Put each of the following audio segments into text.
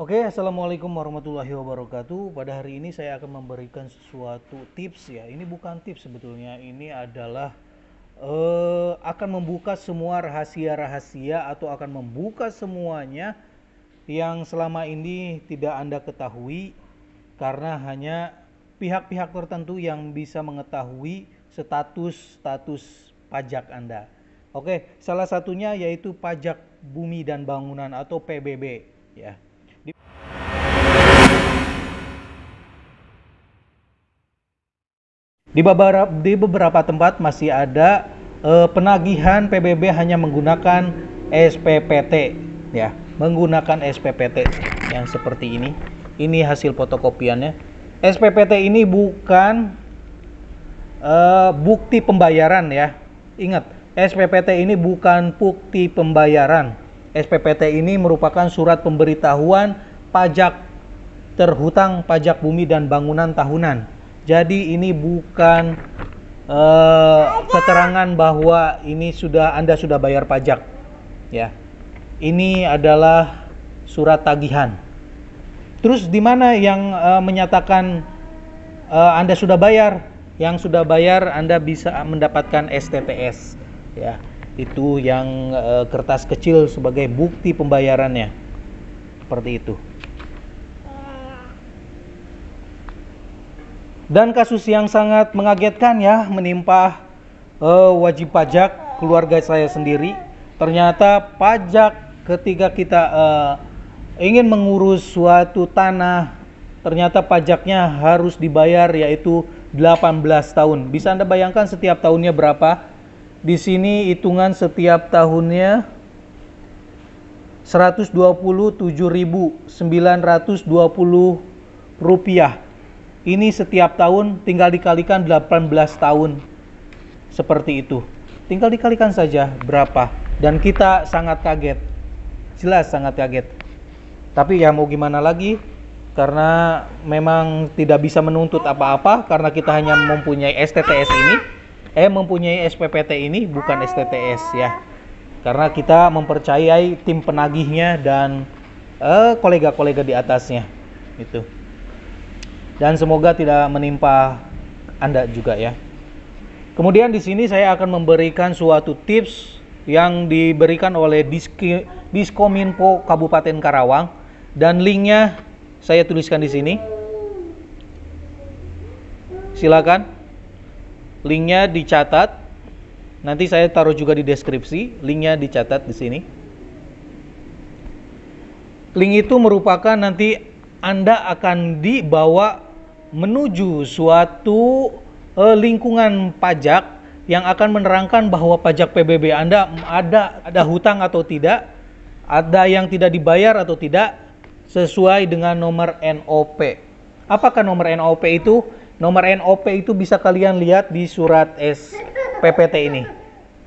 Oke, assalamualaikum warahmatullahi wabarakatuh. Pada hari ini saya akan memberikan sesuatu tips ya. Ini bukan tips sebetulnya, ini adalah uh, akan membuka semua rahasia-rahasia atau akan membuka semuanya yang selama ini tidak anda ketahui karena hanya pihak-pihak tertentu yang bisa mengetahui status-status pajak anda. Oke, salah satunya yaitu pajak bumi dan bangunan atau PBB ya Di beberapa, di beberapa tempat masih ada eh, penagihan PBB hanya menggunakan SPPT ya, menggunakan SPPT yang seperti ini. Ini hasil fotokopiannya. SPPT ini bukan eh, bukti pembayaran ya. Ingat, SPPT ini bukan bukti pembayaran. SPPT ini merupakan surat pemberitahuan pajak terhutang pajak bumi dan bangunan tahunan jadi ini bukan uh, keterangan bahwa ini sudah Anda sudah bayar pajak. Ya. Ini adalah surat tagihan. Terus di mana yang uh, menyatakan uh, Anda sudah bayar? Yang sudah bayar Anda bisa mendapatkan STPS, ya. Itu yang uh, kertas kecil sebagai bukti pembayarannya. Seperti itu. Dan kasus yang sangat mengagetkan ya menimpa uh, eh, wajib pajak keluarga saya sendiri. Ternyata pajak ketika kita uh, ingin mengurus suatu tanah, ternyata pajaknya harus dibayar yaitu 18 tahun. Bisa Anda bayangkan setiap tahunnya berapa? Di sini hitungan setiap tahunnya 127.920 rupiah ini setiap tahun tinggal dikalikan 18 tahun. Seperti itu. Tinggal dikalikan saja berapa. Dan kita sangat kaget. Jelas sangat kaget. Tapi ya mau gimana lagi? Karena memang tidak bisa menuntut apa-apa karena kita hanya mempunyai STTS ini. Eh mempunyai SPPT ini bukan STTS ya. Karena kita mempercayai tim penagihnya dan eh, kolega-kolega eh, di atasnya. Itu dan semoga tidak menimpa Anda juga ya. Kemudian di sini saya akan memberikan suatu tips yang diberikan oleh Disk Diskominfo Kabupaten Karawang dan linknya saya tuliskan di sini. Silakan linknya dicatat. Nanti saya taruh juga di deskripsi, linknya dicatat di sini. Link itu merupakan nanti Anda akan dibawa menuju suatu uh, lingkungan pajak yang akan menerangkan bahwa pajak PBB Anda ada ada hutang atau tidak, ada yang tidak dibayar atau tidak sesuai dengan nomor NOP. Apakah nomor NOP itu? Nomor NOP itu bisa kalian lihat di surat SPPT ini.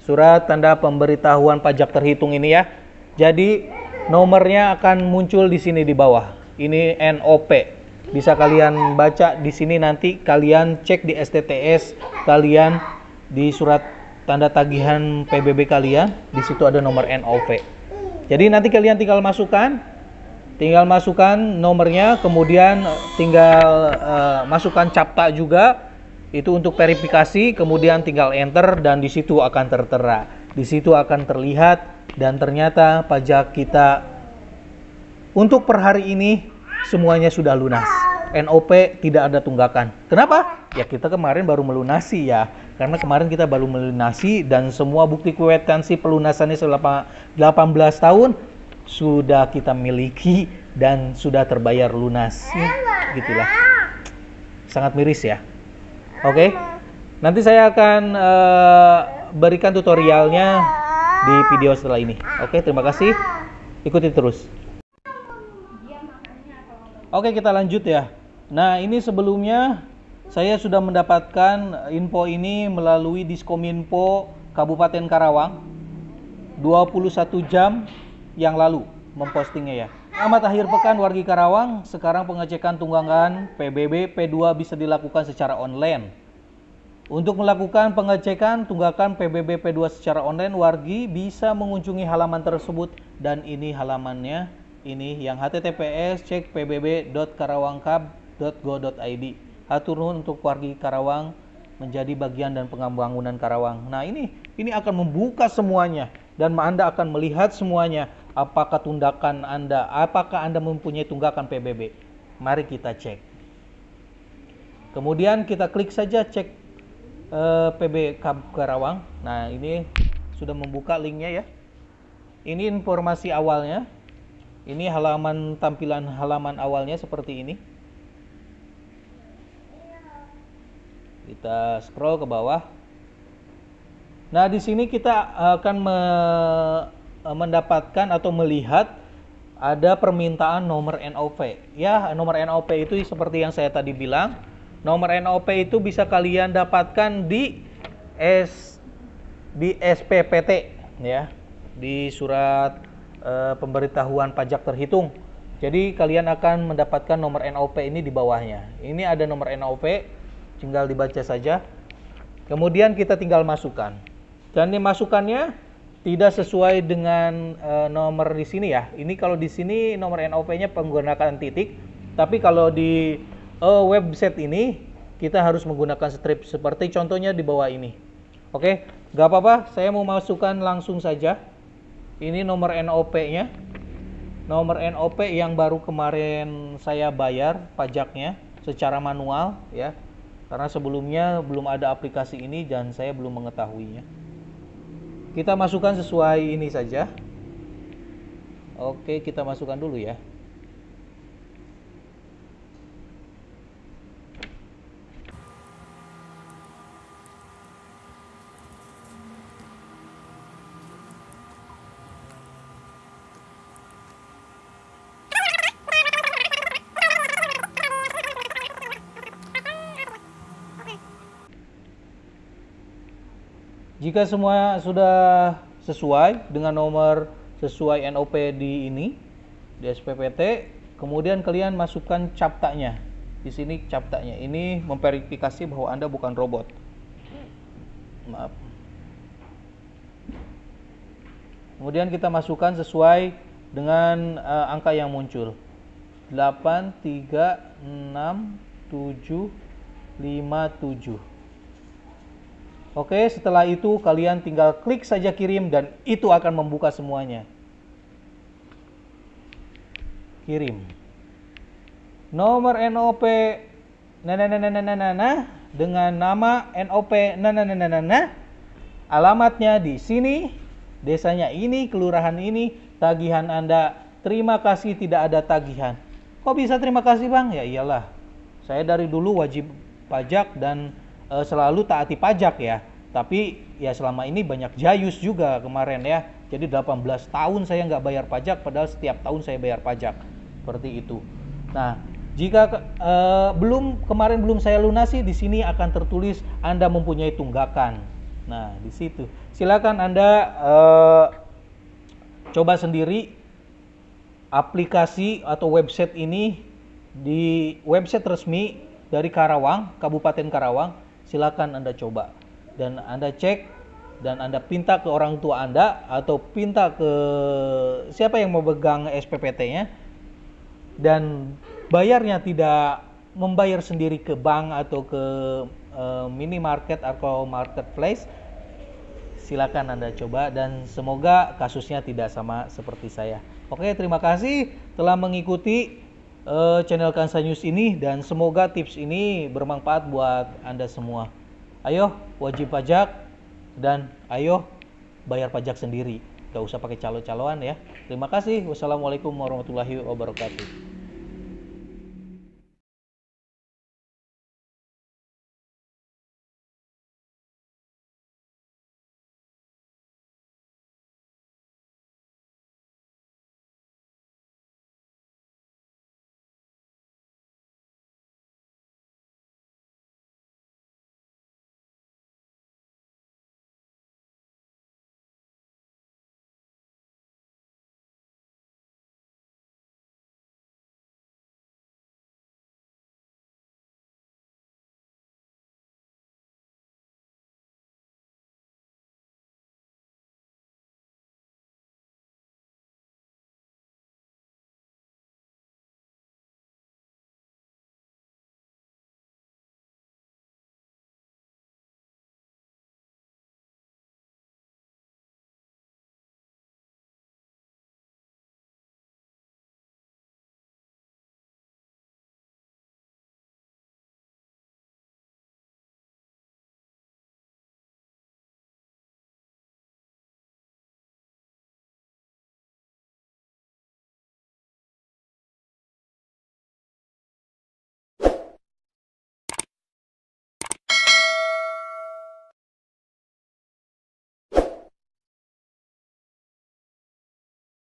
Surat tanda pemberitahuan pajak terhitung ini ya. Jadi nomornya akan muncul di sini di bawah. Ini NOP bisa kalian baca di sini nanti kalian cek di STTS kalian di surat tanda tagihan PBB kalian di situ ada nomor NOV. jadi nanti kalian tinggal masukkan tinggal masukkan nomornya kemudian eh, tinggal uh, masukkan capta juga itu untuk verifikasi kemudian tinggal enter dan di situ akan tertera di situ akan terlihat dan ternyata pajak kita untuk per hari ini semuanya sudah lunas. NOP tidak ada tunggakan. Kenapa? Ya kita kemarin baru melunasi ya. Karena kemarin kita baru melunasi dan semua bukti kuitansi pelunasannya selama 18 tahun sudah kita miliki dan sudah terbayar lunas. Ya, gitulah. Sangat miris ya. Oke. Okay? Nanti saya akan uh, berikan tutorialnya di video setelah ini. Oke, okay, terima kasih. Ikuti terus. Oke, kita lanjut ya. Nah, ini sebelumnya saya sudah mendapatkan info ini melalui Diskominfo Kabupaten Karawang 21 jam yang lalu mempostingnya ya. Amat akhir pekan wargi Karawang, sekarang pengecekan tunggangan PBB P2 bisa dilakukan secara online. Untuk melakukan pengecekan tunggakan PBB P2 secara online, wargi bisa mengunjungi halaman tersebut dan ini halamannya ini yang https cek pbb.karawangkab.go.id hatur nuhun untuk wargi Karawang menjadi bagian dan pengembangunan Karawang. Nah ini ini akan membuka semuanya dan Anda akan melihat semuanya apakah tundakan Anda, apakah Anda mempunyai tunggakan PBB. Mari kita cek. Kemudian kita klik saja cek eh, PB Karawang. Nah ini sudah membuka linknya ya. Ini informasi awalnya ini halaman tampilan halaman awalnya seperti ini. Kita scroll ke bawah. Nah, di sini kita akan me mendapatkan atau melihat ada permintaan nomor NOP. Ya, nomor NOP itu seperti yang saya tadi bilang, nomor NOP itu bisa kalian dapatkan di S di SPPT ya, di surat e, pemberitahuan pajak terhitung. Jadi kalian akan mendapatkan nomor NOP ini di bawahnya. Ini ada nomor NOP, tinggal dibaca saja. Kemudian kita tinggal masukkan. Dan ini masukannya tidak sesuai dengan e, nomor di sini ya. Ini kalau di sini nomor NOP-nya penggunaan titik, tapi kalau di e, website ini kita harus menggunakan strip seperti contohnya di bawah ini. Oke, nggak apa-apa, saya mau masukkan langsung saja. Ini nomor NOP-nya. Nomor NOP yang baru kemarin saya bayar pajaknya secara manual ya. Karena sebelumnya belum ada aplikasi ini dan saya belum mengetahuinya. Kita masukkan sesuai ini saja. Oke, kita masukkan dulu ya. Jika semua sudah sesuai dengan nomor sesuai NOP di ini di SPPT, kemudian kalian masukkan captanya. Di sini captanya. Ini memverifikasi bahwa Anda bukan robot. Maaf. Kemudian kita masukkan sesuai dengan uh, angka yang muncul. 8 3 6 7 5 7. Oke, setelah itu kalian tinggal klik saja kirim dan itu akan membuka semuanya. Kirim. Nomor NOP nananananana dengan nama NOP nananananana, alamatnya di sini, desanya ini, kelurahan ini, tagihan Anda terima kasih tidak ada tagihan. Kok bisa terima kasih bang? Ya iyalah, saya dari dulu wajib pajak dan uh, selalu taati pajak ya. Tapi ya selama ini banyak jayus juga kemarin ya. Jadi 18 tahun saya nggak bayar pajak, padahal setiap tahun saya bayar pajak. Seperti itu. Nah, jika eh, belum kemarin belum saya lunasi, di sini akan tertulis Anda mempunyai tunggakan. Nah, di situ silakan Anda eh, coba sendiri aplikasi atau website ini di website resmi dari Karawang, Kabupaten Karawang silakan Anda coba dan Anda cek dan Anda pinta ke orang tua Anda atau pinta ke siapa yang mau pegang SPPT-nya dan bayarnya tidak membayar sendiri ke bank atau ke uh, minimarket atau marketplace silakan Anda coba dan semoga kasusnya tidak sama seperti saya. Oke, terima kasih telah mengikuti uh, channel Kansa News ini dan semoga tips ini bermanfaat buat Anda semua. Ayo wajib pajak dan ayo bayar pajak sendiri. Gak usah pakai calo-caloan ya. Terima kasih. Wassalamualaikum warahmatullahi wabarakatuh.